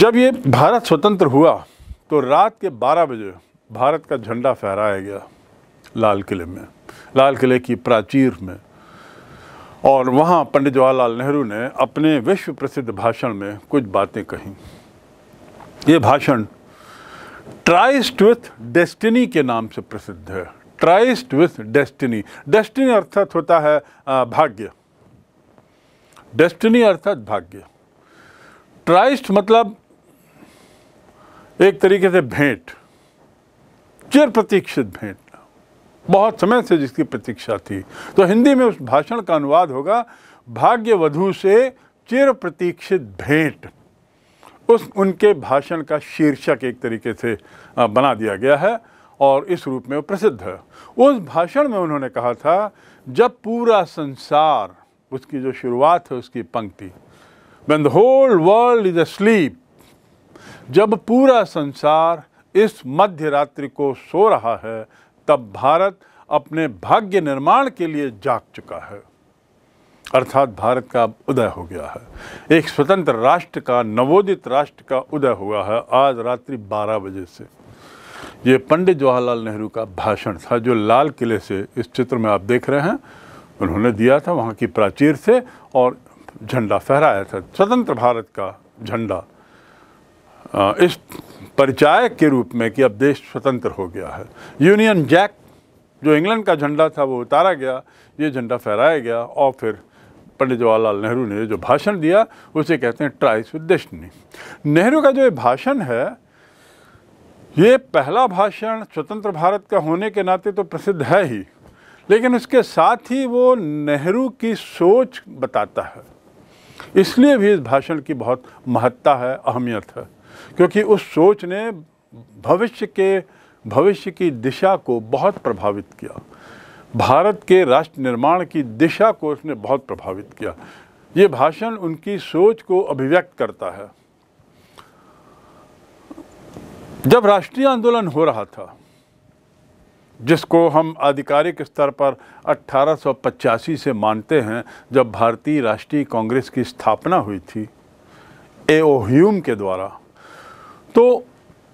जब ये भारत स्वतंत्र हुआ तो रात के 12 बजे भारत का झंडा फहराया गया लाल किले में लाल किले की प्राचीर में और वहाँ पंडित जवाहरलाल नेहरू ने अपने विश्व प्रसिद्ध भाषण में कुछ बातें कहीं ये भाषण ट्राइस्ट विथ डेस्टिनी के नाम से प्रसिद्ध है ट्राइस्ट विथ डेस्टिनी डेस्टिनी अर्थात होता है भाग्य डेस्टिनी अर्थात भाग्य ट्राइस्ट मतलब एक तरीके से भेंट चिर प्रतीक्षित भेंट बहुत समय से जिसकी प्रतीक्षा थी तो हिंदी में उस भाषण का अनुवाद होगा भाग्यवधू से चिर प्रतीक्षित भेंट उस उनके भाषण का शीर्षक एक तरीके से बना दिया गया है और इस रूप में वो प्रसिद्ध है उस भाषण में उन्होंने कहा था जब पूरा संसार उसकी जो शुरुआत है उसकी पंक्ति when the whole world is asleep जब पूरा संसार इस मध्य रात्रि को सो रहा है तब भारत अपने भाग्य निर्माण के लिए जाग चुका है अर्थात भारत का उदय हो गया है एक स्वतंत्र राष्ट्र का नवोदित राष्ट्र का उदय हुआ है आज रात्रि 12 बजे से ये पंडित जवाहरलाल नेहरू का भाषण था जो लाल किले से इस चित्र में आप देख रहे हैं उन्होंने दिया था वहाँ की प्राचीर से और झंडा फहराया था स्वतंत्र भारत का झंडा इस परिचाय के रूप में कि अब देश स्वतंत्र हो गया है यूनियन जैक जो इंग्लैंड का झंडा था वो उतारा गया ये झंडा फहराया गया और फिर पंडित जवाहरलाल नेहरू ने जो भाषण दिया उसे कहते हैं ट्राइस विद डेस्टनी नेहरू का जो ये भाषण है ये पहला भाषण स्वतंत्र भारत का होने के नाते तो प्रसिद्ध है ही लेकिन उसके साथ ही वो नेहरू की सोच बताता है इसलिए भी इस भाषण की बहुत महत्ता है अहमियत है क्योंकि उस सोच ने भविष्य के भविष्य की दिशा को बहुत प्रभावित किया भारत के राष्ट्र निर्माण की दिशा को उसने बहुत प्रभावित किया ये भाषण उनकी सोच को अभिव्यक्त करता है जब राष्ट्रीय आंदोलन हो रहा था जिसको हम आधिकारिक स्तर पर अट्ठारह से मानते हैं जब भारतीय राष्ट्रीय कांग्रेस की स्थापना हुई थी एओह्यूम के द्वारा तो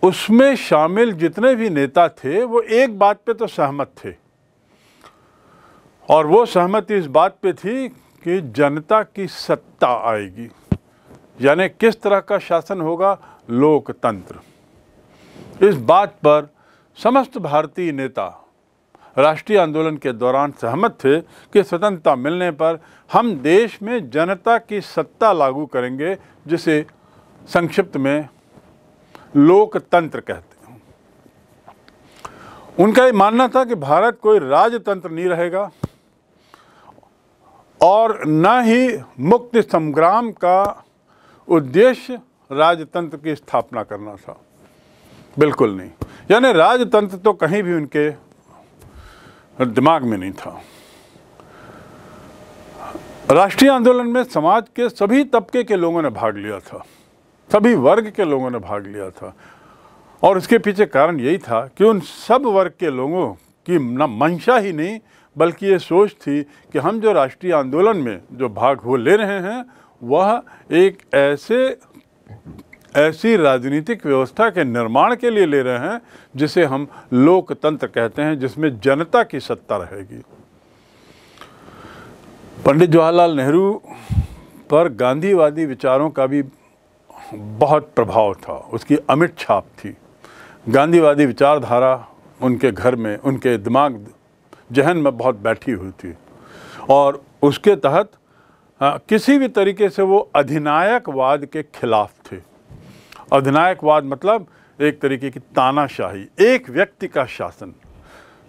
उसमें शामिल जितने भी नेता थे वो एक बात पे तो सहमत थे और वो सहमति इस बात पे थी कि जनता की सत्ता आएगी यानी किस तरह का शासन होगा लोकतंत्र इस बात पर समस्त भारतीय नेता राष्ट्रीय आंदोलन के दौरान सहमत थे कि स्वतंत्रता मिलने पर हम देश में जनता की सत्ता लागू करेंगे जिसे संक्षिप्त में लोकतंत्र कहते हैं उनका ये मानना था कि भारत कोई राजतंत्र नहीं रहेगा और न ही मुक्ति संग्राम का उद्देश्य राजतंत्र की स्थापना करना था बिल्कुल नहीं यानी राजतंत्र तो कहीं भी उनके दिमाग में नहीं था राष्ट्रीय आंदोलन में समाज के सभी तबके के लोगों ने भाग लिया था सभी वर्ग के लोगों ने भाग लिया था और इसके पीछे कारण यही था कि उन सब वर्ग के लोगों की न मंशा ही नहीं बल्कि ये सोच थी कि हम जो राष्ट्रीय आंदोलन में जो भाग हो ले रहे हैं वह एक ऐसे ऐसी राजनीतिक व्यवस्था के निर्माण के लिए ले रहे हैं जिसे हम लोकतंत्र कहते हैं जिसमें जनता की सत्ता रहेगी पंडित जवाहरलाल नेहरू पर गांधीवादी विचारों का भी बहुत प्रभाव था उसकी अमिट छाप थी गांधीवादी विचारधारा उनके घर में उनके दिमाग जहन में बहुत बैठी हुई थी और उसके तहत आ, किसी भी तरीके से वो अधिनायकवाद के खिलाफ थे अधिनायकवाद मतलब एक तरीके की तानाशाही एक व्यक्ति का शासन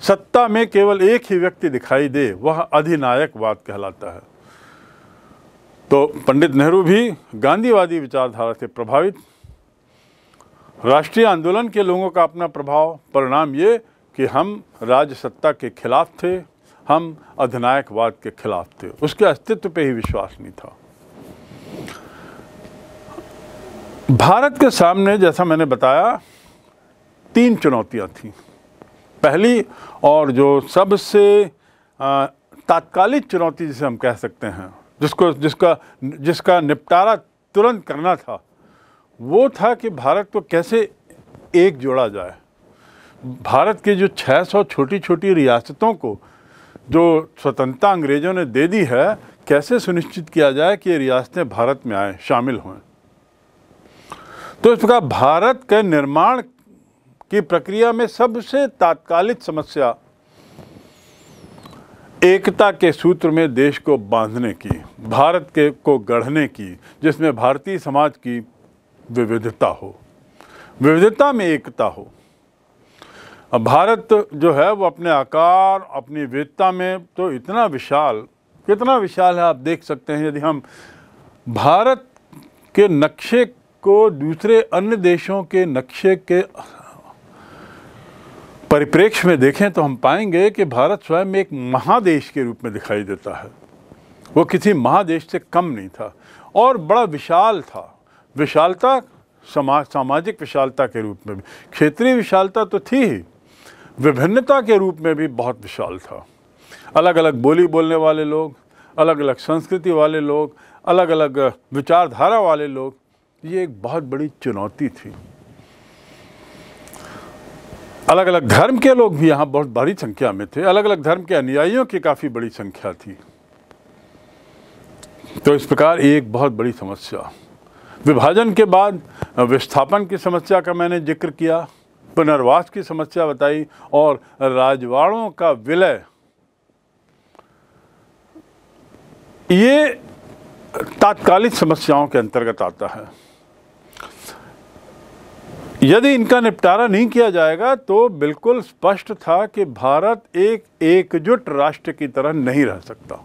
सत्ता में केवल एक ही व्यक्ति दिखाई दे वह अधिनायकवाद कहलाता है तो पंडित नेहरू भी गांधीवादी विचारधारा से प्रभावित राष्ट्रीय आंदोलन के लोगों का अपना प्रभाव परिणाम ये कि हम राज्य सत्ता के खिलाफ थे हम अधिनायकवाद के खिलाफ थे उसके अस्तित्व पे ही विश्वास नहीं था भारत के सामने जैसा मैंने बताया तीन चुनौतियां थीं पहली और जो सबसे तात्कालिक चुनौती जिसे हम कह सकते हैं जिसको जिसका जिसका निपटारा तुरंत करना था वो था कि भारत को कैसे एक जोड़ा जाए भारत के जो 600 छोटी छोटी रियासतों को जो स्वतंत्रता अंग्रेज़ों ने दे दी है कैसे सुनिश्चित किया जाए कि ये रियासतें भारत में आए शामिल हों तो इस प्रकार भारत के निर्माण की प्रक्रिया में सबसे तात्कालिक समस्या एकता के सूत्र में देश को बांधने की भारत के को गढ़ने की जिसमें भारतीय समाज की विविधता हो विविधता में एकता हो भारत जो है वो अपने आकार अपनी विविधता में तो इतना विशाल कितना विशाल है आप देख सकते हैं यदि हम भारत के नक्शे को दूसरे अन्य देशों के नक्शे के परिप्रेक्ष्य में देखें तो हम पाएंगे कि भारत स्वयं एक महादेश के रूप में दिखाई देता है वो किसी महादेश से कम नहीं था और बड़ा विशाल था विशालता समाज सामाजिक विशालता के रूप में भी क्षेत्रीय विशालता तो थी ही विभिन्नता के रूप में भी बहुत विशाल था अलग अलग बोली बोलने वाले लोग अलग अलग संस्कृति वाले लोग अलग अलग विचारधारा वाले लोग ये एक बहुत बड़ी चुनौती थी अलग अलग धर्म के लोग भी यहाँ बहुत बड़ी संख्या में थे अलग अलग धर्म के अनुयायियों की काफ़ी बड़ी संख्या थी तो इस प्रकार एक बहुत बड़ी समस्या विभाजन के बाद विस्थापन की समस्या का मैंने जिक्र किया पुनर्वास की समस्या बताई और राजवाड़ों का विलय ये तात्कालिक समस्याओं के अंतर्गत आता है यदि इनका निपटारा नहीं किया जाएगा तो बिल्कुल स्पष्ट था कि भारत एक एकजुट राष्ट्र की तरह नहीं रह सकता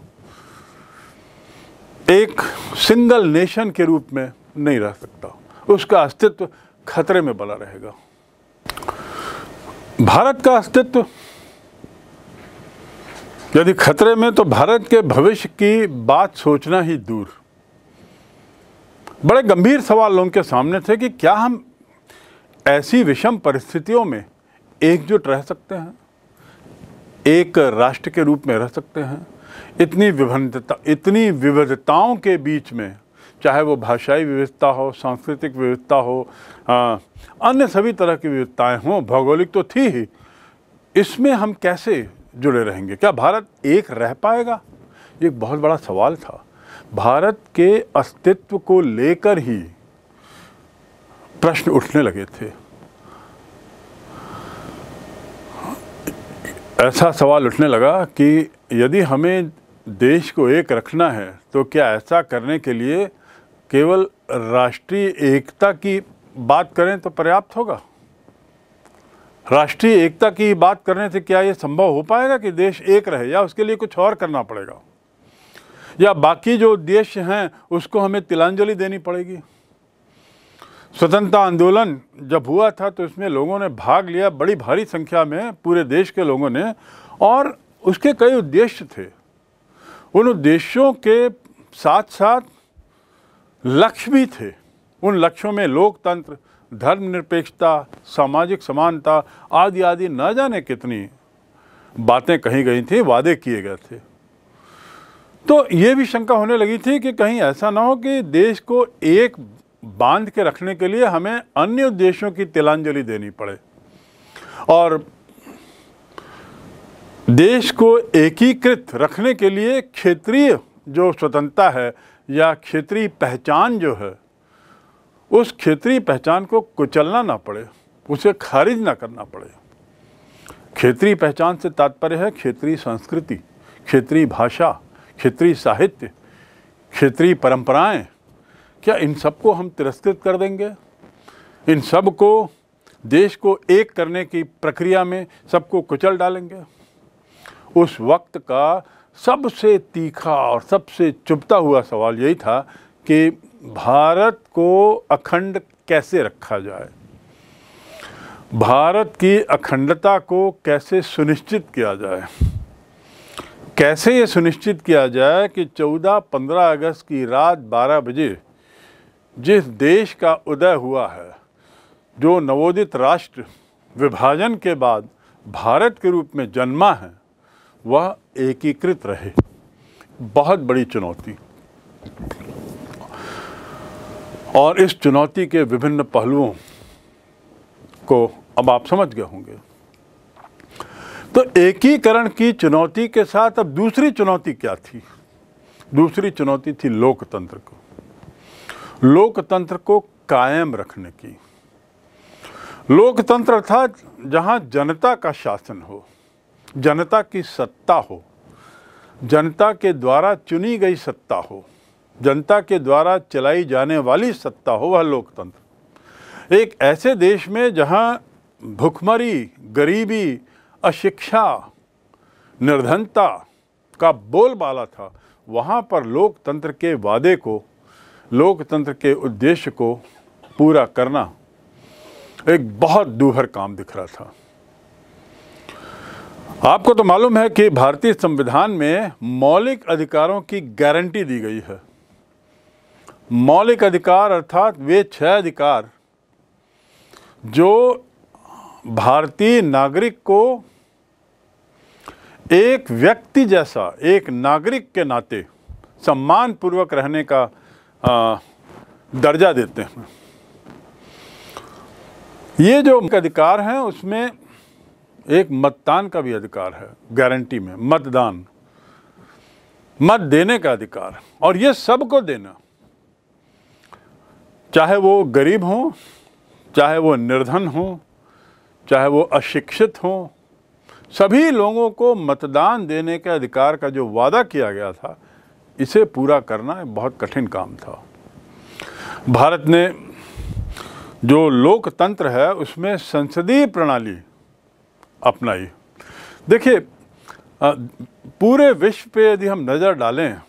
एक सिंगल नेशन के रूप में नहीं रह सकता उसका अस्तित्व खतरे में बना रहेगा भारत का अस्तित्व यदि खतरे में तो भारत के भविष्य की बात सोचना ही दूर बड़े गंभीर सवाल लोगों के सामने थे कि क्या हम ऐसी विषम परिस्थितियों में एकजुट रह सकते हैं एक राष्ट्र के रूप में रह सकते हैं इतनी विभिन्नता इतनी विविधताओं के बीच में चाहे वो भाषाई विविधता हो सांस्कृतिक विविधता हो आ, अन्य सभी तरह की विविधताएं हों भौगोलिक तो थी ही इसमें हम कैसे जुड़े रहेंगे क्या भारत एक रह पाएगा ये एक बहुत बड़ा सवाल था भारत के अस्तित्व को लेकर ही प्रश्न उठने लगे थे ऐसा सवाल उठने लगा कि यदि हमें देश को एक रखना है तो क्या ऐसा करने के लिए केवल राष्ट्रीय एकता की बात करें तो पर्याप्त होगा राष्ट्रीय एकता की बात करने से क्या ये संभव हो पाएगा कि देश एक रहे या उसके लिए कुछ और करना पड़ेगा या बाकी जो देश हैं उसको हमें तिलांजलि देनी पड़ेगी स्वतंत्रता आंदोलन जब हुआ था तो इसमें लोगों ने भाग लिया बड़ी भारी संख्या में पूरे देश के लोगों ने और उसके कई उद्देश्य थे उन उद्देश्यों के साथ साथ लक्ष्य भी थे उन लक्ष्यों में लोकतंत्र धर्मनिरपेक्षता सामाजिक समानता आदि आदि न जाने कितनी बातें कही गई थी वादे किए गए थे तो ये भी शंका होने लगी थी कि कहीं ऐसा ना हो कि देश को एक बांध के रखने के लिए हमें अन्य देशों की तिलांजलि देनी पड़े और देश को एकीकृत रखने के लिए क्षेत्रीय जो स्वतंत्रता है या क्षेत्रीय पहचान जो है उस क्षेत्रीय पहचान को कुचलना ना पड़े उसे खारिज ना करना पड़े क्षेत्रीय पहचान से तात्पर्य है क्षेत्रीय संस्कृति क्षेत्रीय भाषा क्षेत्रीय साहित्य क्षेत्रीय परंपराएं क्या इन सबको हम तिरस्कृत कर देंगे इन सब को देश को एक करने की प्रक्रिया में सबको कुचल डालेंगे उस वक्त का सबसे तीखा और सबसे चुपता हुआ सवाल यही था कि भारत को अखंड कैसे रखा जाए भारत की अखंडता को कैसे सुनिश्चित किया जाए कैसे ये सुनिश्चित किया जाए कि 14-15 अगस्त की रात 12 बजे जिस देश का उदय हुआ है जो नवोदित राष्ट्र विभाजन के बाद भारत के रूप में जन्मा है वह एकीकृत रहे बहुत बड़ी चुनौती और इस चुनौती के विभिन्न पहलुओं को अब आप समझ गए होंगे तो एकीकरण की चुनौती के साथ अब दूसरी चुनौती क्या थी दूसरी चुनौती थी लोकतंत्र को लोकतंत्र को कायम रखने की लोकतंत्र था जहाँ जनता का शासन हो जनता की सत्ता हो जनता के द्वारा चुनी गई सत्ता हो जनता के द्वारा चलाई जाने वाली सत्ता हो वह लोकतंत्र एक ऐसे देश में जहाँ भुखमरी गरीबी अशिक्षा निर्धनता का बोलबाला था वहाँ पर लोकतंत्र के वादे को लोकतंत्र के उद्देश्य को पूरा करना एक बहुत दूहर काम दिख रहा था आपको तो मालूम है कि भारतीय संविधान में मौलिक अधिकारों की गारंटी दी गई है मौलिक अधिकार अर्थात वे छह अधिकार जो भारतीय नागरिक को एक व्यक्ति जैसा एक नागरिक के नाते सम्मानपूर्वक रहने का दर्जा देते हैं ये जो अधिकार हैं उसमें एक मतदान का भी अधिकार है गारंटी में मतदान मत देने का अधिकार और ये सबको देना चाहे वो गरीब हो चाहे वो निर्धन हो चाहे वो अशिक्षित हो सभी लोगों को मतदान देने के अधिकार का जो वादा किया गया था इसे पूरा करना बहुत कठिन काम था भारत ने जो लोकतंत्र है उसमें संसदीय प्रणाली अपनाई देखिए पूरे विश्व पे यदि हम नज़र डालें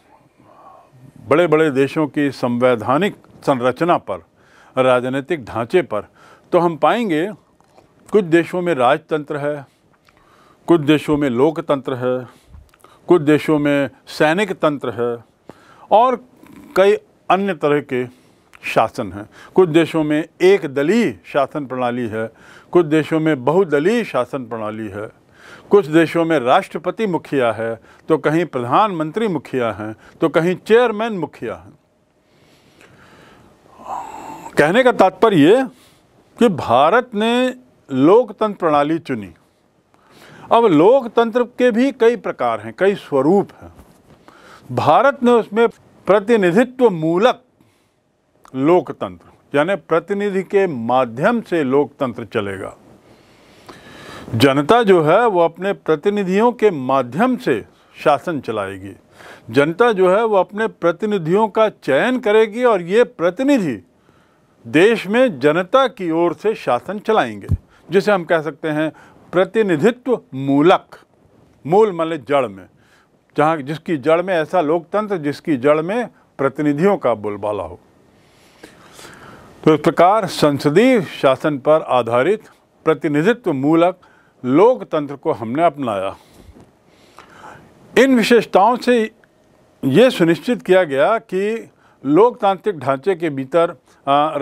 बड़े बड़े देशों की संवैधानिक संरचना पर राजनीतिक ढांचे पर तो हम पाएंगे कुछ देशों में राजतंत्र है कुछ देशों में लोकतंत्र है कुछ देशों में सैनिक तंत्र है और कई अन्य तरह के शासन हैं कुछ देशों में एक दलीय शासन प्रणाली है कुछ देशों में बहुदलीय शासन प्रणाली है कुछ देशों में राष्ट्रपति मुखिया है तो कहीं प्रधानमंत्री मुखिया हैं तो कहीं चेयरमैन मुखिया हैं कहने का तात्पर्य ये कि भारत ने लोकतंत्र प्रणाली चुनी अब लोकतंत्र के भी कई प्रकार हैं कई स्वरूप हैं भारत ने उसमें प्रतिनिधित्व मूलक लोकतंत्र यानी प्रतिनिधि के माध्यम से लोकतंत्र चलेगा जनता जो है वो अपने प्रतिनिधियों के माध्यम से शासन चलाएगी जनता जो है वो अपने प्रतिनिधियों का चयन करेगी और ये प्रतिनिधि देश में जनता की ओर से शासन चलाएंगे जिसे हम कह सकते हैं प्रतिनिधित्व मूलक मूल मल जड़ में जहाँ जिसकी जड़ में ऐसा लोकतंत्र जिसकी जड़ में प्रतिनिधियों का बोलबाला हो तो इस प्रकार संसदीय शासन पर आधारित प्रतिनिधित्व मूलक लोकतंत्र को हमने अपनाया इन विशेषताओं से ये सुनिश्चित किया गया कि लोकतांत्रिक ढांचे के भीतर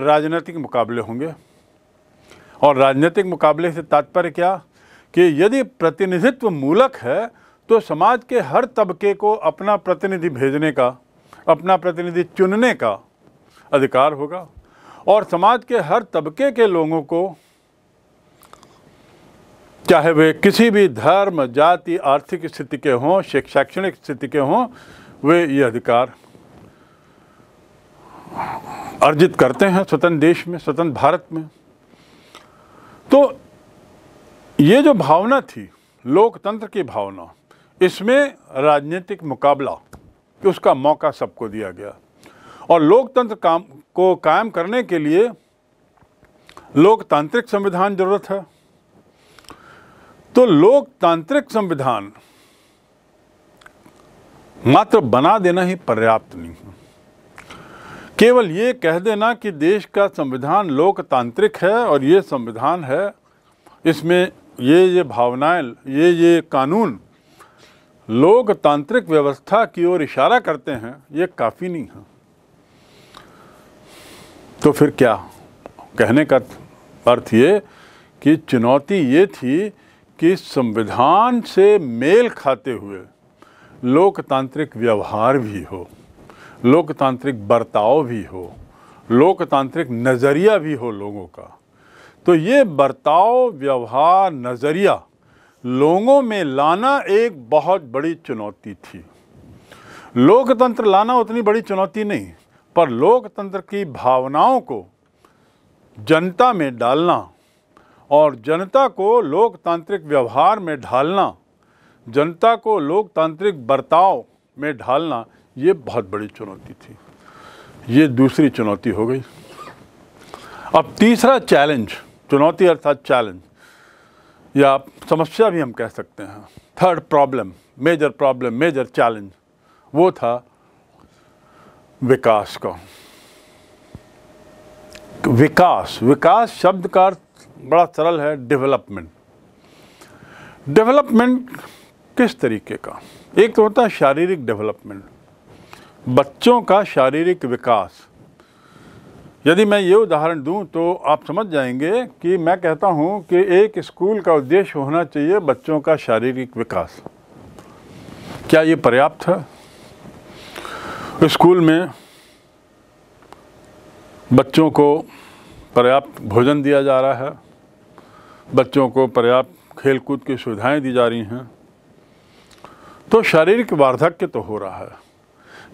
राजनीतिक मुकाबले होंगे और राजनीतिक मुकाबले से तात्पर्य क्या कि यदि प्रतिनिधित्व मूलक है तो समाज के हर तबके को अपना प्रतिनिधि भेजने का अपना प्रतिनिधि चुनने का अधिकार होगा और समाज के हर तबके के लोगों को चाहे वे किसी भी धर्म जाति आर्थिक स्थिति के हों शैक्षणिक स्थिति के हों वे ये अधिकार अर्जित करते हैं स्वतंत्र देश में स्वतंत्र भारत में तो ये जो भावना थी लोकतंत्र की भावना इसमें राजनीतिक मुकाबला उसका मौका सबको दिया गया और लोकतंत्र काम को कायम करने के लिए लोकतांत्रिक संविधान जरूरत है तो लोकतांत्रिक संविधान मात्र बना देना ही पर्याप्त नहीं है केवल ये कह देना कि देश का संविधान लोकतांत्रिक है और ये संविधान है इसमें ये ये भावनाएं ये ये कानून लोकतांत्रिक व्यवस्था की ओर इशारा करते हैं ये काफ़ी नहीं है तो फिर क्या कहने का अर्थ ये कि चुनौती ये थी कि संविधान से मेल खाते हुए लोकतांत्रिक व्यवहार भी हो लोकतांत्रिक बर्ताव भी हो लोकतांत्रिक नज़रिया भी हो लोगों का तो ये बर्ताव व्यवहार नज़रिया लोगों में लाना एक बहुत बड़ी चुनौती थी लोकतंत्र लाना उतनी बड़ी चुनौती नहीं पर लोकतंत्र की भावनाओं को जनता में डालना और जनता को लोकतांत्रिक व्यवहार में ढालना जनता को लोकतांत्रिक बर्ताव में ढालना ये बहुत बड़ी चुनौती थी ये दूसरी चुनौती हो गई अब तीसरा चैलेंज चुनौती अर्थात चैलेंज या समस्या भी हम कह सकते हैं third problem major problem major challenge वो था विकास का विकास विकास शब्द का अर्थ बड़ा सरल है डेवलपमेंट डेवलपमेंट किस तरीके का एक तो होता है शारीरिक डेवलपमेंट बच्चों का शारीरिक विकास यदि मैं ये उदाहरण दूं तो आप समझ जाएंगे कि मैं कहता हूं कि एक स्कूल का उद्देश्य होना चाहिए बच्चों का शारीरिक विकास क्या ये पर्याप्त है स्कूल में बच्चों को पर्याप्त भोजन दिया जा रहा है बच्चों को पर्याप्त खेलकूद की सुविधाएं दी जा रही हैं तो शारीरिक वार्धक्य तो हो रहा है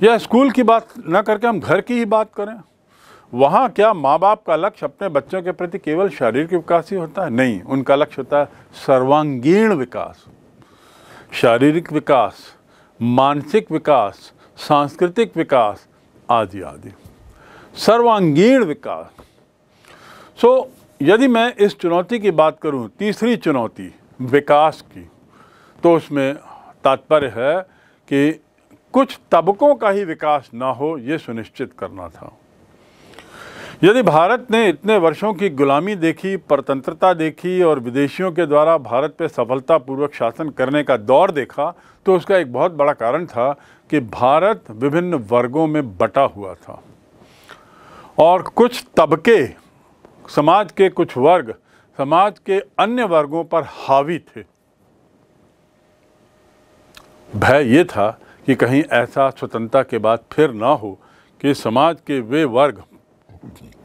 या स्कूल की बात ना करके हम घर की ही बात करें वहाँ क्या माँ बाप का लक्ष्य अपने बच्चों के प्रति केवल शारीरिक विकास ही होता है नहीं उनका लक्ष्य होता है सर्वांगीण विकास शारीरिक विकास मानसिक विकास सांस्कृतिक विकास आदि आदि सर्वांगीण विकास सो so, यदि मैं इस चुनौती की बात करूँ तीसरी चुनौती विकास की तो उसमें तात्पर्य है कि कुछ तबकों का ही विकास ना हो ये सुनिश्चित करना था यदि भारत ने इतने वर्षों की गुलामी देखी परतंत्रता देखी और विदेशियों के द्वारा भारत पर सफलतापूर्वक शासन करने का दौर देखा तो उसका एक बहुत बड़ा कारण था कि भारत विभिन्न वर्गों में बटा हुआ था और कुछ तबके समाज के कुछ वर्ग समाज के अन्य वर्गों पर हावी थे भय ये था कि कहीं ऐसा स्वतंत्रता के बाद फिर ना हो कि समाज के वे वर्ग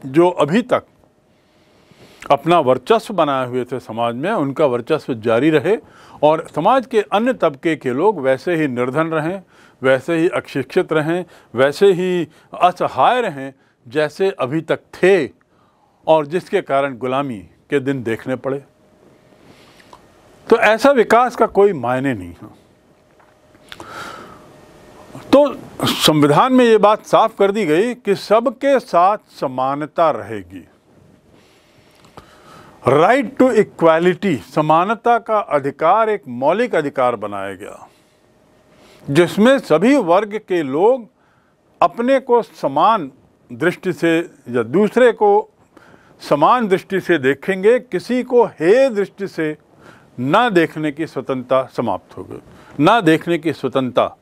जो अभी तक अपना वर्चस्व बनाए हुए थे समाज में उनका वर्चस्व जारी रहे और समाज के अन्य तबके के लोग वैसे ही निर्धन रहें वैसे ही अशिक्षित रहें वैसे ही असहाय रहें जैसे अभी तक थे और जिसके कारण गुलामी के दिन देखने पड़े तो ऐसा विकास का कोई मायने नहीं है तो संविधान में ये बात साफ कर दी गई कि सबके साथ समानता रहेगी राइट टू इक्वालिटी समानता का अधिकार एक मौलिक अधिकार बनाया गया जिसमें सभी वर्ग के लोग अपने को समान दृष्टि से या दूसरे को समान दृष्टि से देखेंगे किसी को हे दृष्टि से ना देखने की स्वतंत्रता समाप्त हो गई ना देखने की स्वतंत्रता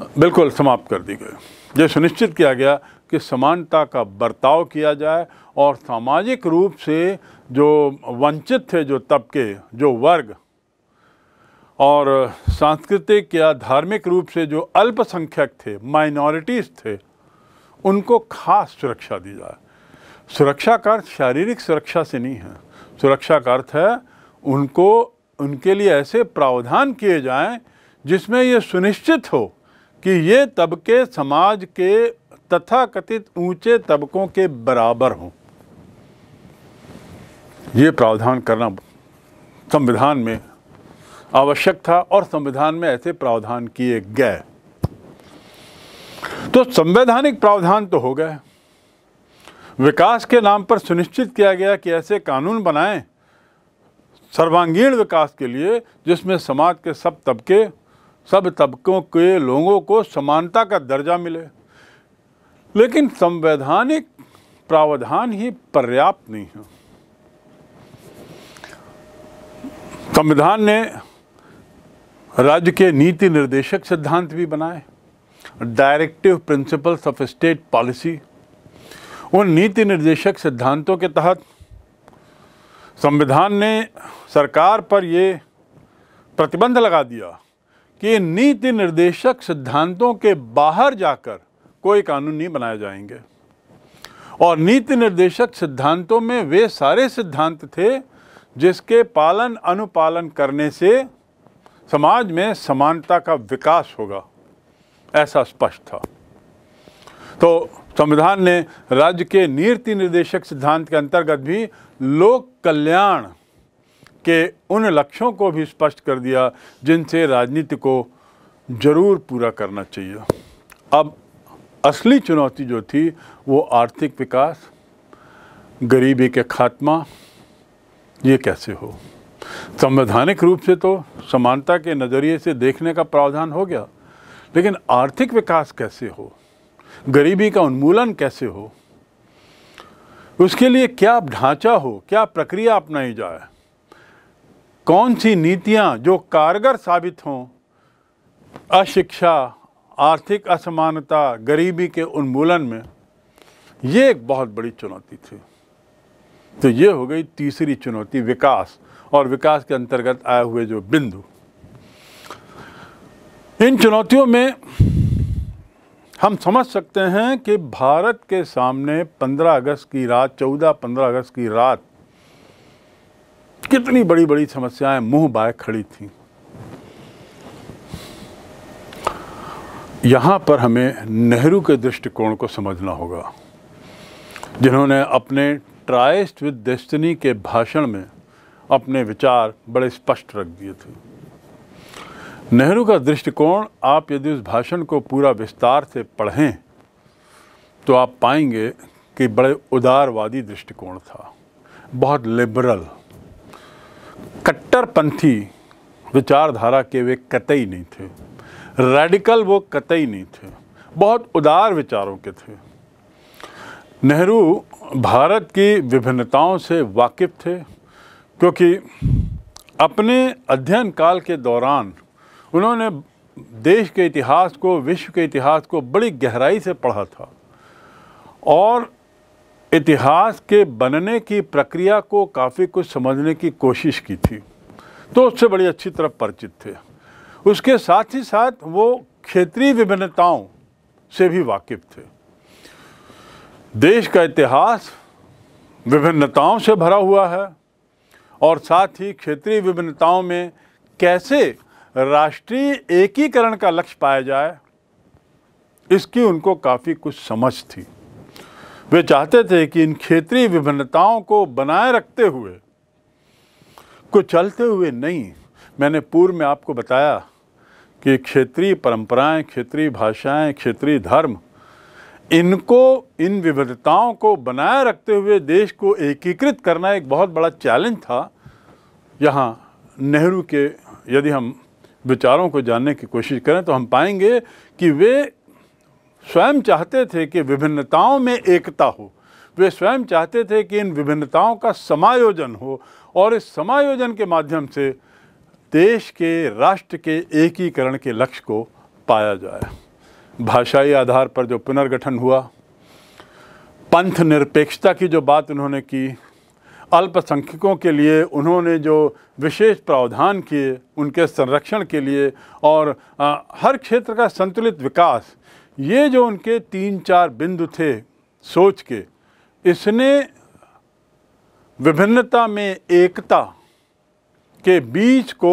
बिल्कुल समाप्त कर दी गई ये सुनिश्चित किया गया कि समानता का बर्ताव किया जाए और सामाजिक रूप से जो वंचित थे जो तबके जो वर्ग और सांस्कृतिक या धार्मिक रूप से जो अल्पसंख्यक थे माइनॉरिटीज़ थे उनको खास सुरक्षा दी जाए सुरक्षा का अर्थ शारीरिक सुरक्षा से नहीं है सुरक्षा का अर्थ है उनको उनके लिए ऐसे प्रावधान किए जाएं जिसमें ये सुनिश्चित हो कि ये तबके समाज के तथाकथित ऊंचे तबकों के बराबर हों ये प्रावधान करना संविधान में आवश्यक था और संविधान में ऐसे प्रावधान किए गए तो संवैधानिक प्रावधान तो हो गए विकास के नाम पर सुनिश्चित किया गया कि ऐसे कानून बनाएं सर्वांगीण विकास के लिए जिसमें समाज के सब तबके सब तबकों के लोगों को समानता का दर्जा मिले लेकिन संवैधानिक प्रावधान ही पर्याप्त नहीं है संविधान ने राज्य के नीति निर्देशक सिद्धांत भी बनाए directive principles of state policy उन नीति निर्देशक सिद्धांतों के तहत संविधान ने सरकार पर ये प्रतिबंध लगा दिया कि नीति निर्देशक सिद्धांतों के बाहर जाकर कोई कानून नहीं बनाए जाएंगे और नीति निर्देशक सिद्धांतों में वे सारे सिद्धांत थे जिसके पालन अनुपालन करने से समाज में समानता का विकास होगा ऐसा स्पष्ट था तो संविधान ने राज्य के नीति निर्देशक सिद्धांत के अंतर्गत भी लोक कल्याण के उन लक्ष्यों को भी स्पष्ट कर दिया जिनसे राजनीति को जरूर पूरा करना चाहिए अब असली चुनौती जो थी वो आर्थिक विकास गरीबी के खात्मा ये कैसे हो संवैधानिक रूप से तो समानता के नज़रिए से देखने का प्रावधान हो गया लेकिन आर्थिक विकास कैसे हो गरीबी का उन्मूलन कैसे हो उसके लिए क्या ढांचा हो क्या प्रक्रिया अपनाई जाए कौन सी नीतियां जो कारगर साबित हों अशिक्षा आर्थिक असमानता गरीबी के उन्मूलन में ये एक बहुत बड़ी चुनौती थी तो ये हो गई तीसरी चुनौती विकास और विकास के अंतर्गत आए हुए जो बिंदु इन चुनौतियों में हम समझ सकते हैं कि भारत के सामने 15 अगस्त की रात 14-15 अगस्त की रात कितनी बड़ी बड़ी समस्याएं मुंह बाय खड़ी थी यहां पर हमें नेहरू के दृष्टिकोण को समझना होगा जिन्होंने अपने ट्राइस्ट विद डेस्टिनी के भाषण में अपने विचार बड़े स्पष्ट रख दिए थे नेहरू का दृष्टिकोण आप यदि उस भाषण को पूरा विस्तार से पढ़ें तो आप पाएंगे कि बड़े उदारवादी दृष्टिकोण था बहुत लिबरल कट्टरपंथी विचारधारा के वे कतई नहीं थे रेडिकल वो कतई नहीं थे बहुत उदार विचारों के थे नेहरू भारत की विभिन्नताओं से वाकिफ़ थे क्योंकि अपने अध्ययन काल के दौरान उन्होंने देश के इतिहास को विश्व के इतिहास को बड़ी गहराई से पढ़ा था और इतिहास के बनने की प्रक्रिया को काफ़ी कुछ समझने की कोशिश की थी तो उससे बड़ी अच्छी तरह परिचित थे उसके साथ ही साथ वो क्षेत्रीय विभिन्नताओं से भी वाकिफ थे देश का इतिहास विभिन्नताओं से भरा हुआ है और साथ ही क्षेत्रीय विभिन्नताओं में कैसे राष्ट्रीय एकीकरण का लक्ष्य पाया जाए इसकी उनको काफ़ी कुछ समझ थी वे चाहते थे कि इन क्षेत्रीय विभिन्नताओं को बनाए रखते हुए को चलते हुए नहीं मैंने पूर्व में आपको बताया कि क्षेत्रीय परंपराएं, क्षेत्रीय भाषाएं, क्षेत्रीय धर्म इनको इन विविधताओं को बनाए रखते हुए देश को एकीकृत करना एक बहुत बड़ा चैलेंज था यहाँ नेहरू के यदि हम विचारों को जानने की कोशिश करें तो हम पाएंगे कि वे स्वयं चाहते थे कि विभिन्नताओं में एकता हो वे स्वयं चाहते थे कि इन विभिन्नताओं का समायोजन हो और इस समायोजन के माध्यम से देश के राष्ट्र के एकीकरण के लक्ष्य को पाया जाए भाषाई आधार पर जो पुनर्गठन हुआ पंथ निरपेक्षता की जो बात उन्होंने की अल्पसंख्यकों के लिए उन्होंने जो विशेष प्रावधान किए उनके संरक्षण के लिए और आ, हर क्षेत्र का संतुलित विकास ये जो उनके तीन चार बिंदु थे सोच के इसने विभिन्नता में एकता के बीच को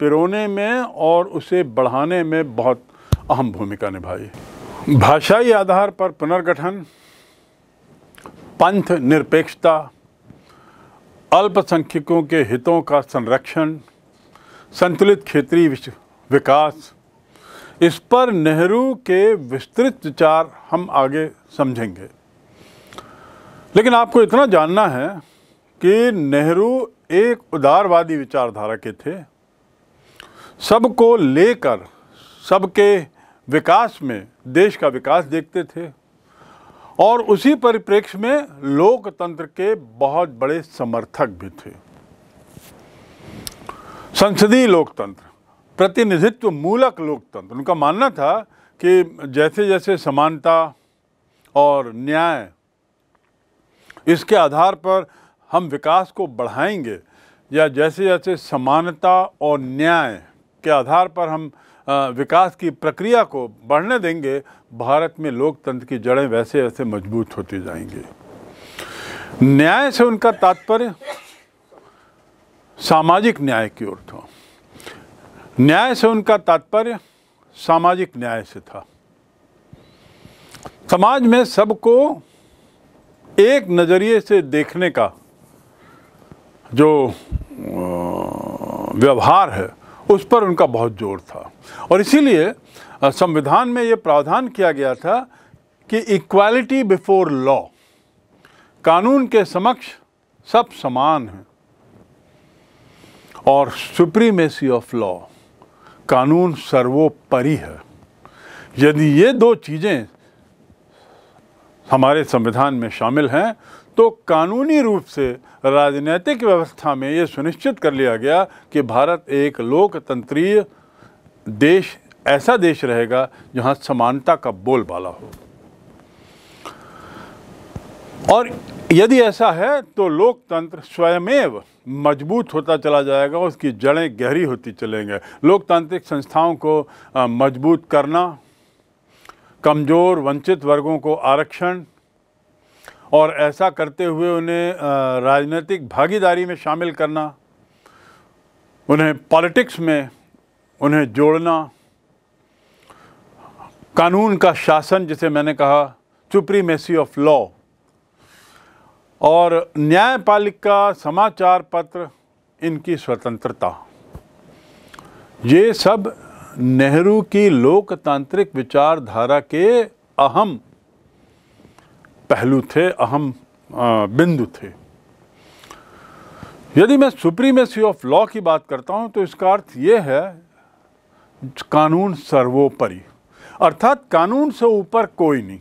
पिरोने में और उसे बढ़ाने में बहुत अहम भूमिका निभाई भाषाई आधार पर पुनर्गठन पंथ निरपेक्षता अल्पसंख्यकों के हितों का संरक्षण संतुलित क्षेत्रीय विकास इस पर नेहरू के विस्तृत विचार हम आगे समझेंगे लेकिन आपको इतना जानना है कि नेहरू एक उदारवादी विचारधारा के थे सबको लेकर सबके विकास में देश का विकास देखते थे और उसी परिप्रेक्ष्य में लोकतंत्र के बहुत बड़े समर्थक भी थे संसदीय लोकतंत्र प्रतिनिधित्व मूलक लोकतंत्र उनका मानना था कि जैसे जैसे समानता और न्याय इसके आधार पर हम विकास को बढ़ाएंगे या जैसे जैसे समानता और न्याय के आधार पर हम विकास की प्रक्रिया को बढ़ने देंगे भारत में लोकतंत्र की जड़ें वैसे वैसे मजबूत होती जाएंगी न्याय से उनका तात्पर्य सामाजिक न्याय की ओर था न्याय से उनका तात्पर्य सामाजिक न्याय से था समाज में सबको एक नज़रिए से देखने का जो व्यवहार है उस पर उनका बहुत जोर था और इसीलिए संविधान में ये प्रावधान किया गया था कि इक्वालिटी बिफोर लॉ कानून के समक्ष सब समान हैं और सुप्रीमेसी ऑफ लॉ कानून सर्वोपरि है यदि ये दो चीज़ें हमारे संविधान में शामिल हैं तो कानूनी रूप से राजनीतिक व्यवस्था में ये सुनिश्चित कर लिया गया कि भारत एक लोकतंत्रीय देश ऐसा देश रहेगा जहां समानता का बोलबाला हो और यदि ऐसा है तो लोकतंत्र स्वयमेव मजबूत होता चला जाएगा उसकी जड़ें गहरी होती चलेंगे लोकतांत्रिक संस्थाओं को मजबूत करना कमज़ोर वंचित वर्गों को आरक्षण और ऐसा करते हुए उन्हें राजनीतिक भागीदारी में शामिल करना उन्हें पॉलिटिक्स में उन्हें जोड़ना कानून का शासन जिसे मैंने कहा सुप्रीमेसी ऑफ लॉ और न्यायपालिका समाचार पत्र इनकी स्वतंत्रता ये सब नेहरू की लोकतांत्रिक विचारधारा के अहम पहलू थे अहम बिंदु थे यदि मैं सुप्रीमेसी ऑफ लॉ की बात करता हूँ तो इसका अर्थ ये है कानून सर्वोपरि अर्थात कानून से ऊपर कोई नहीं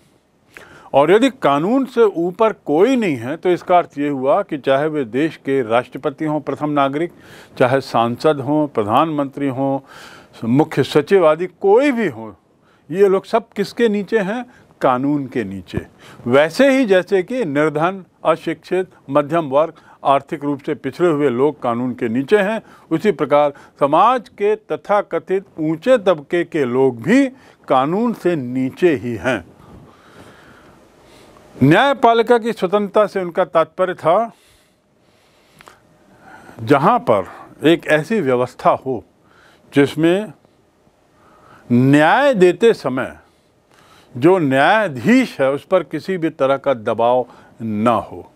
और यदि कानून से ऊपर कोई नहीं है तो इसका अर्थ ये हुआ कि चाहे वे देश के राष्ट्रपति हों प्रथम नागरिक चाहे सांसद हों प्रधानमंत्री हों मुख्य सचिव आदि कोई भी हो ये लोग सब किसके नीचे हैं कानून के नीचे वैसे ही जैसे कि निर्धन अशिक्षित मध्यम वर्ग आर्थिक रूप से पिछड़े हुए लोग कानून के नीचे हैं उसी प्रकार समाज के तथाकथित ऊंचे तबके के लोग भी कानून से नीचे ही हैं न्यायपालिका की स्वतंत्रता से उनका तात्पर्य था जहाँ पर एक ऐसी व्यवस्था हो जिसमें न्याय देते समय जो न्यायाधीश है उस पर किसी भी तरह का दबाव ना हो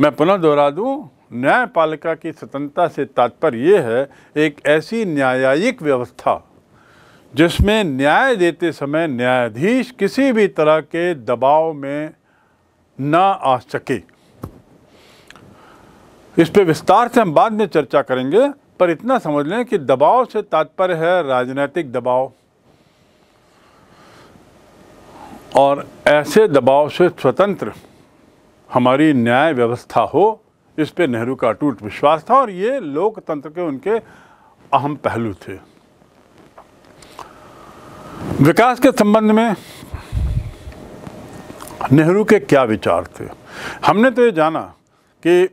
मैं पुनः दोहरा दूँ न्यायपालिका की स्वतंत्रता से तात्पर्य यह है एक ऐसी न्यायिक व्यवस्था जिसमें न्याय देते समय न्यायाधीश किसी भी तरह के दबाव में ना आ सके इस पे विस्तार से हम बाद में चर्चा करेंगे पर इतना समझ लें कि दबाव से तात्पर्य है राजनीतिक दबाव और ऐसे दबाव से स्वतंत्र हमारी न्याय व्यवस्था हो इस पर नेहरू का अटूट विश्वास था और ये लोकतंत्र के उनके अहम पहलू थे विकास के संबंध में नेहरू के क्या विचार थे हमने तो ये जाना कि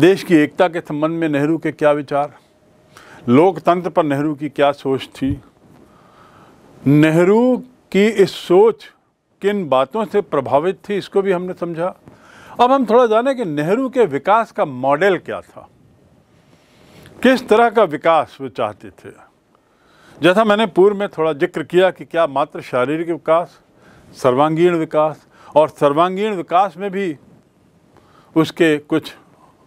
देश की एकता के संबंध में नेहरू के क्या विचार लोकतंत्र पर नेहरू की क्या सोच थी नेहरू की इस सोच किन बातों से प्रभावित थी इसको भी हमने समझा अब हम थोड़ा जाने कि नेहरू के विकास का मॉडल क्या था किस तरह का विकास वे चाहते थे जैसा मैंने पूर्व में थोड़ा जिक्र किया कि क्या मात्र शारीरिक विकास सर्वांगीण विकास और सर्वांगीण विकास में भी उसके कुछ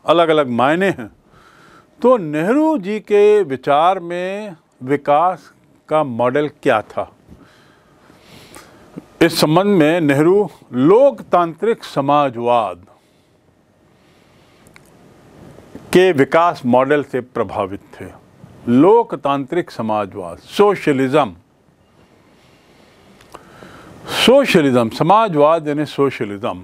अलग अलग मायने हैं तो नेहरू जी के विचार में विकास का मॉडल क्या था इस संबंध में नेहरू लोकतांत्रिक समाजवाद के विकास मॉडल से प्रभावित थे लोकतांत्रिक समाजवाद सोशलिज्म सोशलिज्म समाजवाद यानी सोशलिज्म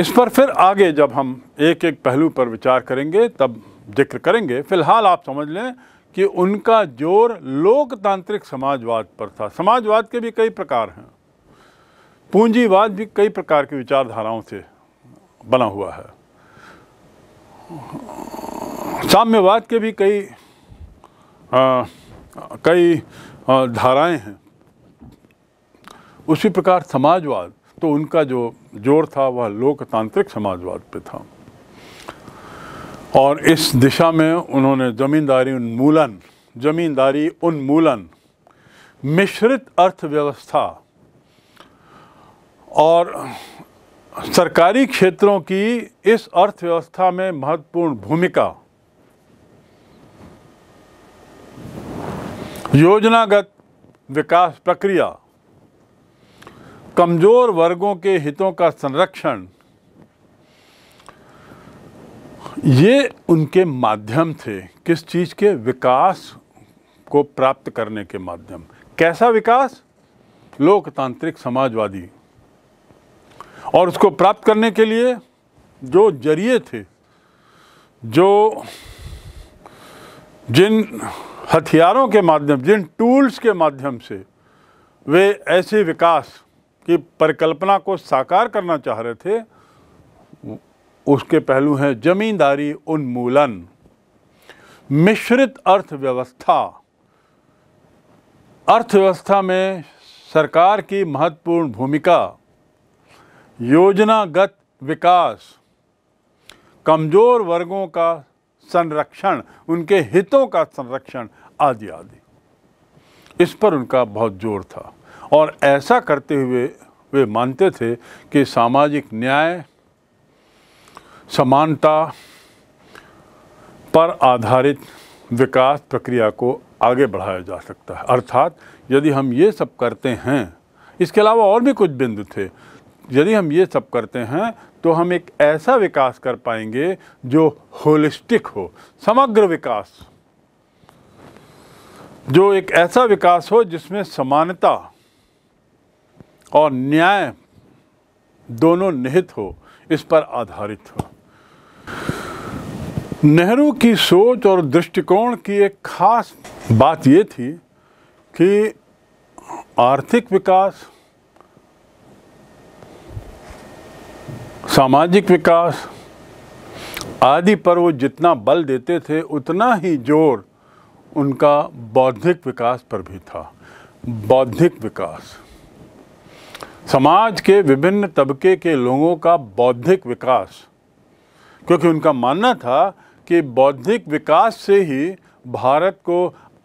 इस पर फिर आगे जब हम एक एक पहलू पर विचार करेंगे तब जिक्र करेंगे फिलहाल आप समझ लें कि उनका जोर लोकतांत्रिक समाजवाद पर था समाजवाद के भी कई प्रकार हैं पूंजीवाद भी कई प्रकार की विचारधाराओं से बना हुआ है साम्यवाद के भी कई आ, कई धाराएं हैं उसी प्रकार समाजवाद तो उनका जो जोर था वह लोकतांत्रिक समाजवाद पे था और इस दिशा में उन्होंने ज़मींदारी उन्मूलन ज़मींदारी उन्मूलन मिश्रित अर्थव्यवस्था और सरकारी क्षेत्रों की इस अर्थव्यवस्था में महत्वपूर्ण भूमिका योजनागत विकास प्रक्रिया कमज़ोर वर्गों के हितों का संरक्षण ये उनके माध्यम थे किस चीज़ के विकास को प्राप्त करने के माध्यम कैसा विकास लोकतांत्रिक समाजवादी और उसको प्राप्त करने के लिए जो जरिए थे जो जिन हथियारों के माध्यम जिन टूल्स के माध्यम से वे ऐसे विकास की परिकल्पना को साकार करना चाह रहे थे उसके पहलू हैं जमींदारी उन्मूलन मिश्रित अर्थव्यवस्था अर्थव्यवस्था में सरकार की महत्वपूर्ण भूमिका योजनागत विकास कमज़ोर वर्गों का संरक्षण उनके हितों का संरक्षण आदि आदि इस पर उनका बहुत जोर था और ऐसा करते हुए वे मानते थे कि सामाजिक न्याय समानता पर आधारित विकास प्रक्रिया को आगे बढ़ाया जा सकता है अर्थात यदि हम ये सब करते हैं इसके अलावा और भी कुछ बिंदु थे यदि हम ये सब करते हैं तो हम एक ऐसा विकास कर पाएंगे जो होलिस्टिक हो समग्र विकास जो एक ऐसा विकास हो जिसमें समानता और न्याय दोनों निहित हो इस पर आधारित हो नेहरू की सोच और दृष्टिकोण की एक खास बात ये थी कि आर्थिक विकास सामाजिक विकास आदि पर वो जितना बल देते थे उतना ही जोर उनका बौद्धिक विकास पर भी था बौद्धिक विकास समाज के विभिन्न तबके के लोगों का बौद्धिक विकास क्योंकि उनका मानना था कि बौद्धिक विकास से ही भारत को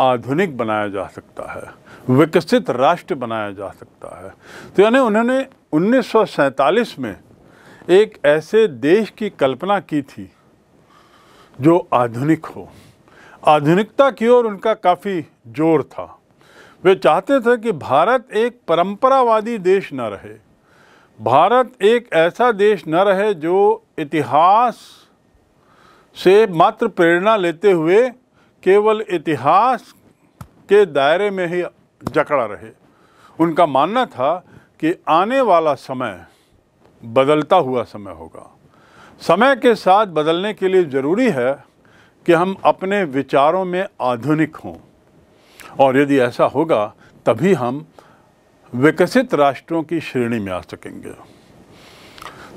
आधुनिक बनाया जा सकता है विकसित राष्ट्र बनाया जा सकता है तो यानी उन्होंने उन्नीस में एक ऐसे देश की कल्पना की थी जो आधुनिक हो आधुनिकता की ओर उनका काफ़ी जोर था वे चाहते थे कि भारत एक परंपरावादी देश न रहे भारत एक ऐसा देश न रहे जो इतिहास से मात्र प्रेरणा लेते हुए केवल इतिहास के दायरे में ही जकड़ा रहे उनका मानना था कि आने वाला समय बदलता हुआ समय होगा समय के साथ बदलने के लिए ज़रूरी है कि हम अपने विचारों में आधुनिक हों और यदि ऐसा होगा तभी हम विकसित राष्ट्रों की श्रेणी में आ सकेंगे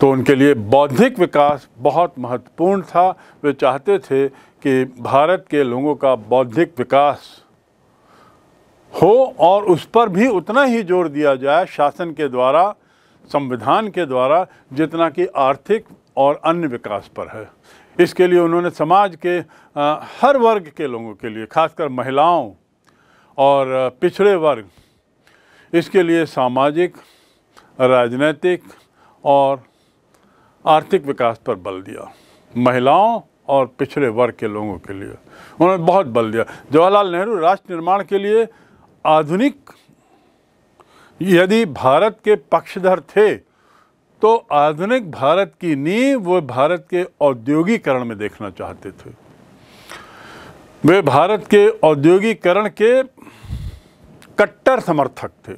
तो उनके लिए बौद्धिक विकास बहुत महत्वपूर्ण था वे चाहते थे कि भारत के लोगों का बौद्धिक विकास हो और उस पर भी उतना ही जोर दिया जाए शासन के द्वारा संविधान के द्वारा जितना कि आर्थिक और अन्य विकास पर है इसके लिए उन्होंने समाज के आ, हर वर्ग के लोगों के लिए खासकर महिलाओं और पिछड़े वर्ग इसके लिए सामाजिक राजनीतिक और आर्थिक विकास पर बल दिया महिलाओं और पिछड़े वर्ग के लोगों के लिए उन्होंने बहुत बल दिया जवाहरलाल नेहरू राष्ट्र निर्माण के लिए आधुनिक यदि भारत के पक्षधर थे तो आधुनिक भारत की नींव वो भारत के औद्योगिकरण में देखना चाहते थे वे भारत के औद्योगिकरण के कट्टर समर्थक थे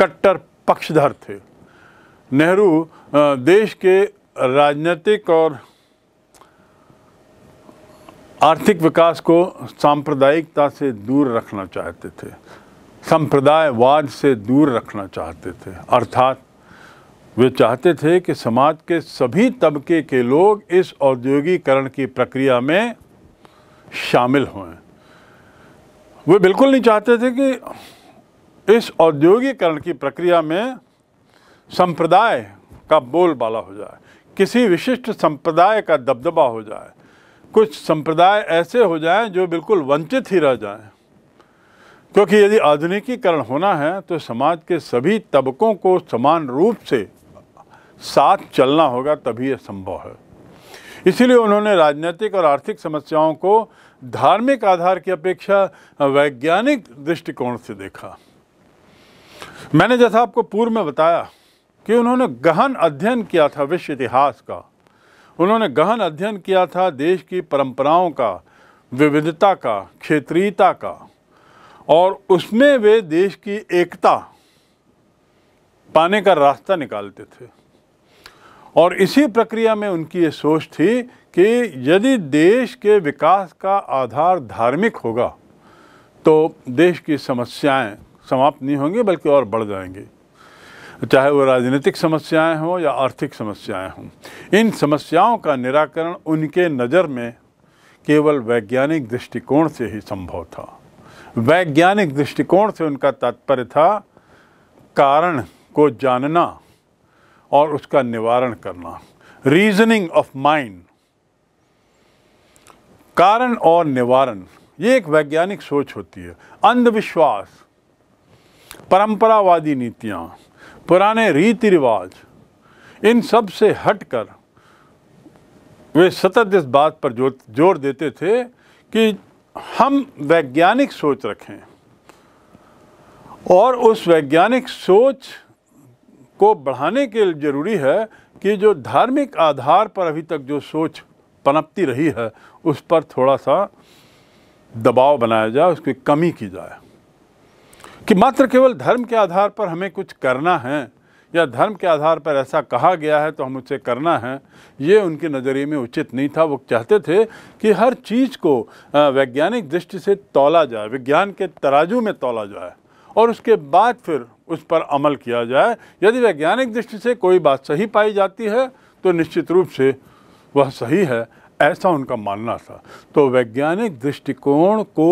कट्टर पक्षधर थे नेहरू देश के राजनीतिक और आर्थिक विकास को सांप्रदायिकता से दूर रखना चाहते थे संप्रदायवाद से दूर रखना चाहते थे अर्थात वे चाहते थे कि समाज के सभी तबके के लोग इस औद्योगिकरण की प्रक्रिया में शामिल हों वे बिल्कुल नहीं चाहते थे कि इस औद्योगिकरण की प्रक्रिया में संप्रदाय का बोलबाला हो जाए किसी विशिष्ट संप्रदाय का दबदबा हो जाए कुछ संप्रदाय ऐसे हो जाएं जो बिल्कुल वंचित ही रह जाएं क्योंकि यदि आधुनिकीकरण होना है तो समाज के सभी तबकों को समान रूप से साथ चलना होगा तभी यह संभव है इसीलिए उन्होंने राजनीतिक और आर्थिक समस्याओं को धार्मिक आधार की अपेक्षा वैज्ञानिक दृष्टिकोण से देखा मैंने जैसा आपको पूर्व में बताया कि उन्होंने गहन अध्ययन किया था विश्व इतिहास का उन्होंने गहन अध्ययन किया था देश की परंपराओं का विविधता का क्षेत्रीयता का और उसमें वे देश की एकता पाने का रास्ता निकालते थे और इसी प्रक्रिया में उनकी ये सोच थी कि यदि देश के विकास का आधार धार्मिक होगा तो देश की समस्याएं समाप्त नहीं होंगी बल्कि और बढ़ जाएंगी चाहे वो राजनीतिक समस्याएं हों या आर्थिक समस्याएं हों इन समस्याओं का निराकरण उनके नज़र में केवल वैज्ञानिक दृष्टिकोण से ही संभव था वैज्ञानिक दृष्टिकोण से उनका तात्पर्य था कारण को जानना और उसका निवारण करना रीजनिंग ऑफ माइंड कारण और निवारण ये एक वैज्ञानिक सोच होती है अंधविश्वास परंपरावादी नीतियाँ पुराने रीति रिवाज इन सब से हटकर वे सतत इस बात पर जोर जोर देते थे कि हम वैज्ञानिक सोच रखें और उस वैज्ञानिक सोच को बढ़ाने के लिए ज़रूरी है कि जो धार्मिक आधार पर अभी तक जो सोच पनपती रही है उस पर थोड़ा सा दबाव बनाया जाए उसकी कमी की जाए कि मात्र केवल धर्म के आधार पर हमें कुछ करना है या धर्म के आधार पर ऐसा कहा गया है तो हम उसे करना है ये उनके नज़रिए में उचित नहीं था वो चाहते थे कि हर चीज़ को वैज्ञानिक दृष्टि से तोला जाए विज्ञान के तराजू में तोला जाए और उसके बाद फिर उस पर अमल किया जाए यदि वैज्ञानिक दृष्टि से कोई बात सही पाई जाती है तो निश्चित रूप से वह सही है ऐसा उनका मानना था तो वैज्ञानिक दृष्टिकोण को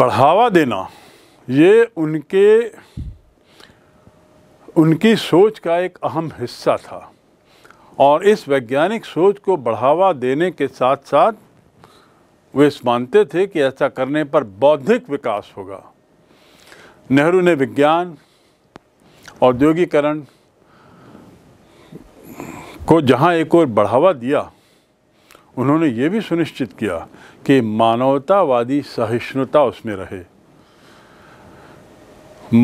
बढ़ावा देना ये उनके उनकी सोच का एक अहम हिस्सा था और इस वैज्ञानिक सोच को बढ़ावा देने के साथ साथ वे इस मानते थे कि ऐसा करने पर बौद्धिक विकास होगा नेहरू ने विज्ञान औद्योगिकरण को जहाँ एक और बढ़ावा दिया उन्होंने ये भी सुनिश्चित किया कि मानवतावादी सहिष्णुता उसमें रहे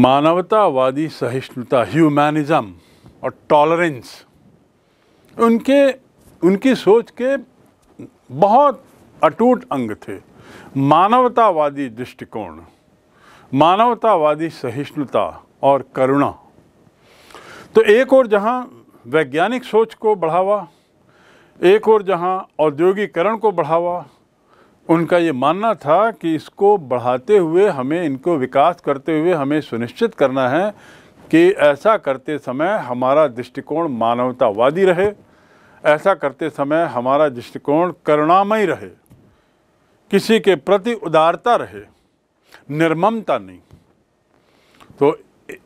मानवतावादी सहिष्णुता ह्यूमैनिज्म और टॉलरेंस उनके उनकी सोच के बहुत अटूट अंग थे मानवतावादी दृष्टिकोण मानवतावादी सहिष्णुता और करुणा तो एक और जहाँ वैज्ञानिक सोच को बढ़ावा एक और जहां औद्योगिकरण को बढ़ावा उनका ये मानना था कि इसको बढ़ाते हुए हमें इनको विकास करते हुए हमें सुनिश्चित करना है कि ऐसा करते समय हमारा दृष्टिकोण मानवतावादी रहे ऐसा करते समय हमारा दृष्टिकोण करुणामय रहे किसी के प्रति उदारता रहे निर्ममता नहीं तो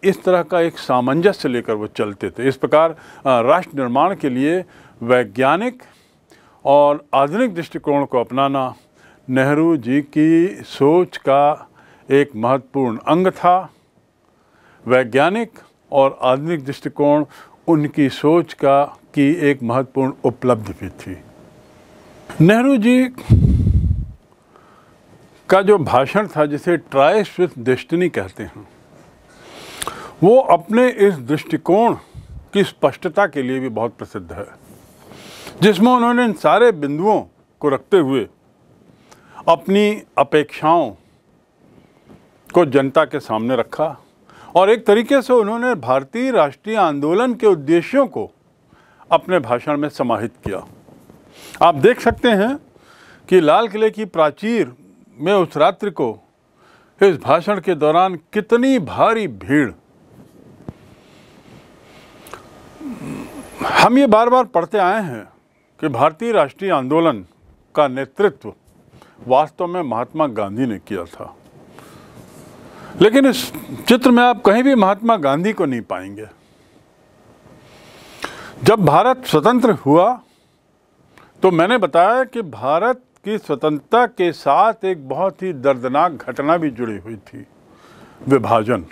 इस तरह का एक सामंजस्य लेकर वो चलते थे इस प्रकार राष्ट्र निर्माण के लिए वैज्ञानिक और आधुनिक दृष्टिकोण को अपनाना नेहरू जी की सोच का एक महत्वपूर्ण अंग था वैज्ञानिक और आधुनिक दृष्टिकोण उनकी सोच का की एक महत्वपूर्ण उपलब्धि भी थी नेहरू जी का जो भाषण था जिसे ट्राई स्विथ डेस्टिनी कहते हैं वो अपने इस दृष्टिकोण की स्पष्टता के लिए भी बहुत प्रसिद्ध है जिसमें उन्होंने इन सारे बिंदुओं को रखते हुए अपनी अपेक्षाओं को जनता के सामने रखा और एक तरीके से उन्होंने भारतीय राष्ट्रीय आंदोलन के उद्देश्यों को अपने भाषण में समाहित किया आप देख सकते हैं कि लाल किले की प्राचीर में उस रात्रि को इस भाषण के दौरान कितनी भारी भीड़ हम ये बार बार पढ़ते आए हैं कि भारतीय राष्ट्रीय आंदोलन का नेतृत्व वास्तव में महात्मा गांधी ने किया था लेकिन इस चित्र में आप कहीं भी महात्मा गांधी को नहीं पाएंगे जब भारत स्वतंत्र हुआ तो मैंने बताया कि भारत की स्वतंत्रता के साथ एक बहुत ही दर्दनाक घटना भी जुड़ी हुई थी विभाजन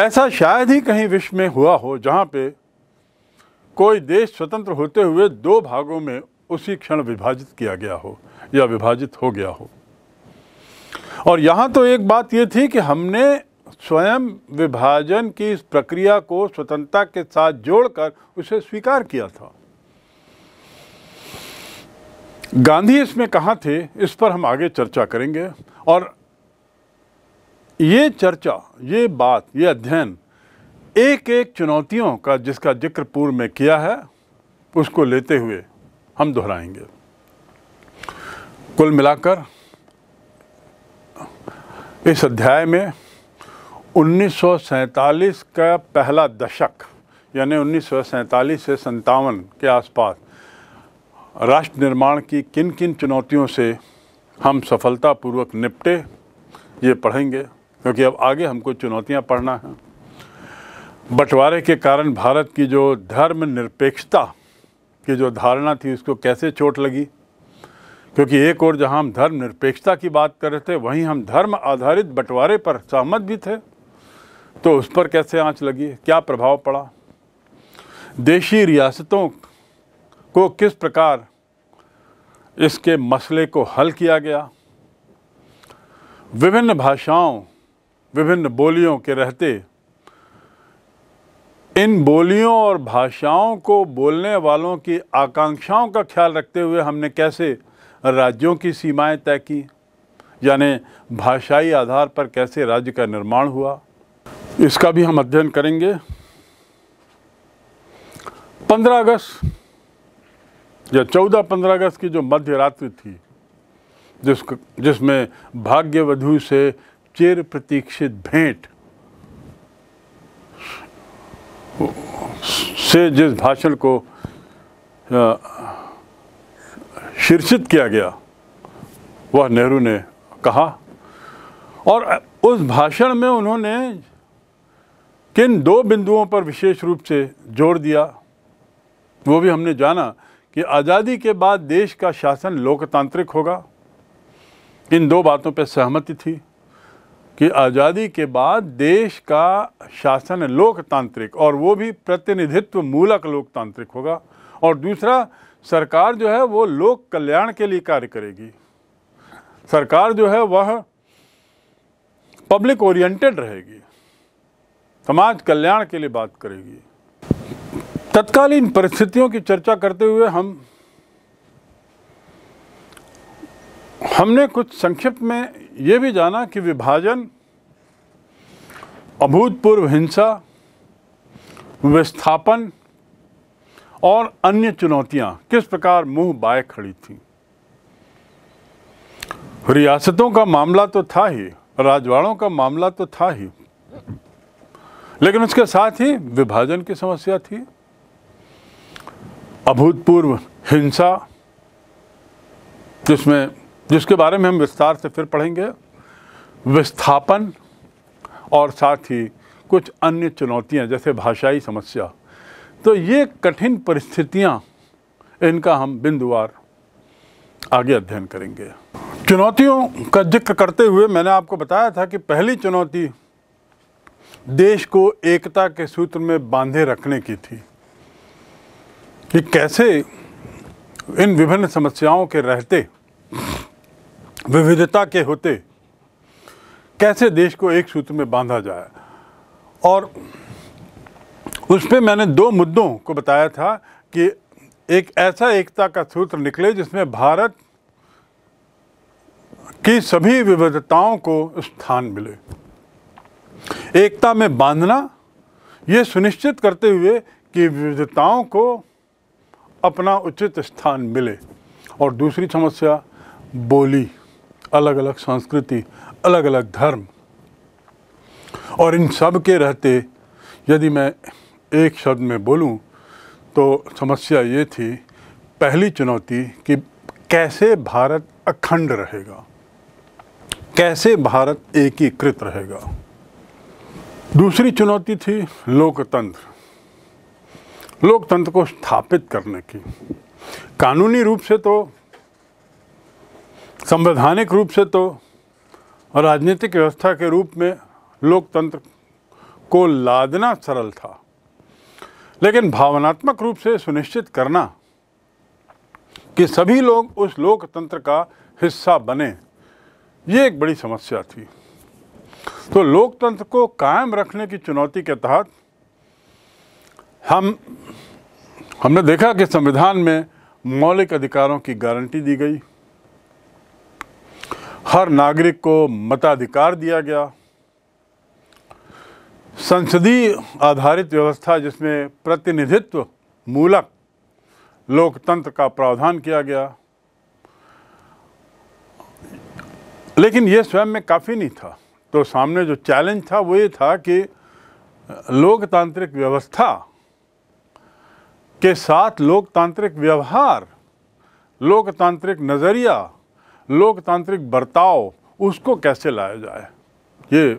ऐसा शायद ही कहीं विश्व में हुआ हो जहां पे कोई देश स्वतंत्र होते हुए दो भागों में उसी क्षण विभाजित किया गया हो या विभाजित हो गया हो और यहाँ तो एक बात ये थी कि हमने स्वयं विभाजन की इस प्रक्रिया को स्वतंत्रता के साथ जोड़कर उसे स्वीकार किया था गांधी इसमें कहाँ थे इस पर हम आगे चर्चा करेंगे और ये चर्चा ये बात ये अध्ययन एक एक चुनौतियों का जिसका जिक्र पूर्व में किया है उसको लेते हुए हम दोहराएंगे कुल मिलाकर इस अध्याय में उन्नीस का पहला दशक यानी उन्नीस से संतावन के आसपास राष्ट्र निर्माण की किन किन चुनौतियों से हम सफलतापूर्वक निपटे ये पढ़ेंगे क्योंकि अब आगे हमको चुनौतियाँ पढ़ना है बंटवारे के कारण भारत की जो धर्म निरपेक्षता की जो धारणा थी उसको कैसे चोट लगी क्योंकि एक और जहां हम धर्म निरपेक्षता की बात कर रहे थे वहीं हम धर्म आधारित बंटवारे पर सहमत भी थे तो उस पर कैसे आंच लगी क्या प्रभाव पड़ा देशी रियासतों को किस प्रकार इसके मसले को हल किया गया विभिन्न भाषाओं विभिन्न बोलियों के रहते इन बोलियों और भाषाओं को बोलने वालों की आकांक्षाओं का ख्याल रखते हुए हमने कैसे राज्यों की सीमाएं तय की यानी भाषाई आधार पर कैसे राज्य का निर्माण हुआ इसका भी हम अध्ययन करेंगे 15 अगस्त या 14-15 अगस्त की जो मध्य रात्रि थी जिस जिसमें भाग्यवधु से चिर प्रतीक्षित भेंट से जिस भाषण को शीर्षित किया गया वह नेहरू ने कहा और उस भाषण में उन्होंने किन दो बिंदुओं पर विशेष रूप से जोर दिया वो भी हमने जाना कि आज़ादी के बाद देश का शासन लोकतांत्रिक होगा इन दो बातों पर सहमति थी कि आज़ादी के बाद देश का शासन लोकतांत्रिक और वो भी प्रतिनिधित्व मूलक लोकतांत्रिक होगा और दूसरा सरकार जो है वो लोक कल्याण के लिए कार्य करेगी सरकार जो है वह पब्लिक ओरिएंटेड रहेगी समाज कल्याण के लिए बात करेगी तत्कालीन परिस्थितियों की चर्चा करते हुए हम हमने कुछ संक्षिप्त में ये भी जाना कि विभाजन अभूतपूर्व हिंसा विस्थापन और अन्य चुनौतियां किस प्रकार मुंह बाय खड़ी थी रियासतों का मामला तो था ही राजवाड़ों का मामला तो था ही लेकिन उसके साथ ही विभाजन की समस्या थी अभूतपूर्व हिंसा जिसमें जिसके बारे में हम विस्तार से फिर पढ़ेंगे विस्थापन और साथ ही कुछ अन्य चुनौतियां जैसे भाषाई समस्या तो ये कठिन परिस्थितियां इनका हम बिंदुवार आगे अध्ययन करेंगे चुनौतियों का जिक्र करते हुए मैंने आपको बताया था कि पहली चुनौती देश को एकता के सूत्र में बांधे रखने की थी कि कैसे इन विभिन्न समस्याओं के रहते विविधता के होते कैसे देश को एक सूत्र में बांधा जाए और उस पर मैंने दो मुद्दों को बताया था कि एक ऐसा एकता का सूत्र निकले जिसमें भारत की सभी विविधताओं को स्थान मिले एकता में बांधना ये सुनिश्चित करते हुए कि विविधताओं को अपना उचित स्थान मिले और दूसरी समस्या बोली अलग अलग संस्कृति अलग अलग धर्म और इन सब के रहते यदि मैं एक शब्द में बोलूं तो समस्या ये थी पहली चुनौती कि कैसे भारत अखंड रहेगा कैसे भारत एकीकृत रहेगा दूसरी चुनौती थी लोकतंत्र लोकतंत्र को स्थापित करने की कानूनी रूप से तो संवैधानिक रूप से तो राजनीतिक व्यवस्था के रूप में लोकतंत्र को लादना सरल था लेकिन भावनात्मक रूप से सुनिश्चित करना कि सभी लोग उस लोकतंत्र का हिस्सा बने ये एक बड़ी समस्या थी तो लोकतंत्र को कायम रखने की चुनौती के तहत हम हमने देखा कि संविधान में मौलिक अधिकारों की गारंटी दी गई हर नागरिक को मताधिकार दिया गया संसदीय आधारित व्यवस्था जिसमें प्रतिनिधित्व मूलक लोकतंत्र का प्रावधान किया गया लेकिन ये स्वयं में काफ़ी नहीं था तो सामने जो चैलेंज था वो ये था कि लोकतांत्रिक व्यवस्था के साथ लोकतांत्रिक व्यवहार लोकतांत्रिक नज़रिया लोकतांत्रिक बर्ताव उसको कैसे लाया जाए ये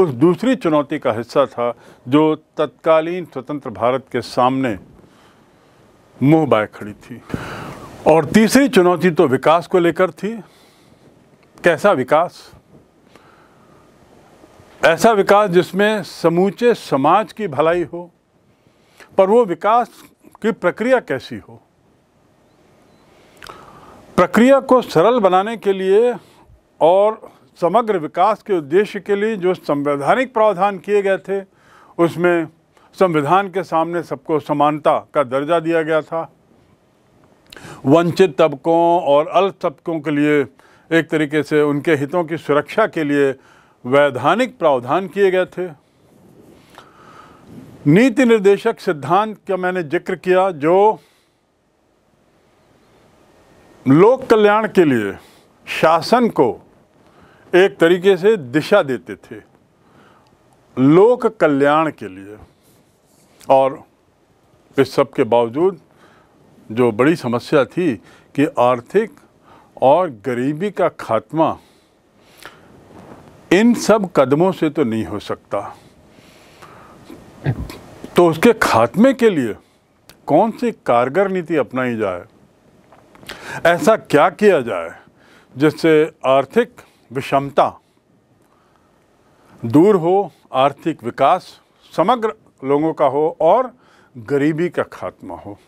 उस दूसरी चुनौती का हिस्सा था जो तत्कालीन स्वतंत्र भारत के सामने मुंह बाय खड़ी थी और तीसरी चुनौती तो विकास को लेकर थी कैसा विकास ऐसा विकास जिसमें समूचे समाज की भलाई हो पर वो विकास की प्रक्रिया कैसी हो प्रक्रिया को सरल बनाने के लिए और समग्र विकास के उद्देश्य के लिए जो संवैधानिक प्रावधान किए गए थे उसमें संविधान के सामने सबको समानता का दर्जा दिया गया था वंचित तबकों और अल्प तबकों के लिए एक तरीके से उनके हितों की सुरक्षा के लिए वैधानिक प्रावधान किए गए थे नीति निर्देशक सिद्धांत का मैंने जिक्र किया जो लोक कल्याण के लिए शासन को एक तरीके से दिशा देते थे लोक कल्याण के लिए और इस सब के बावजूद जो बड़ी समस्या थी कि आर्थिक और गरीबी का खात्मा इन सब कदमों से तो नहीं हो सकता तो उसके खात्मे के लिए कौन सी कारगर नीति अपनाई जाए ऐसा क्या किया जाए जिससे आर्थिक विषमता दूर हो आर्थिक विकास समग्र लोगों का हो और गरीबी का खात्मा हो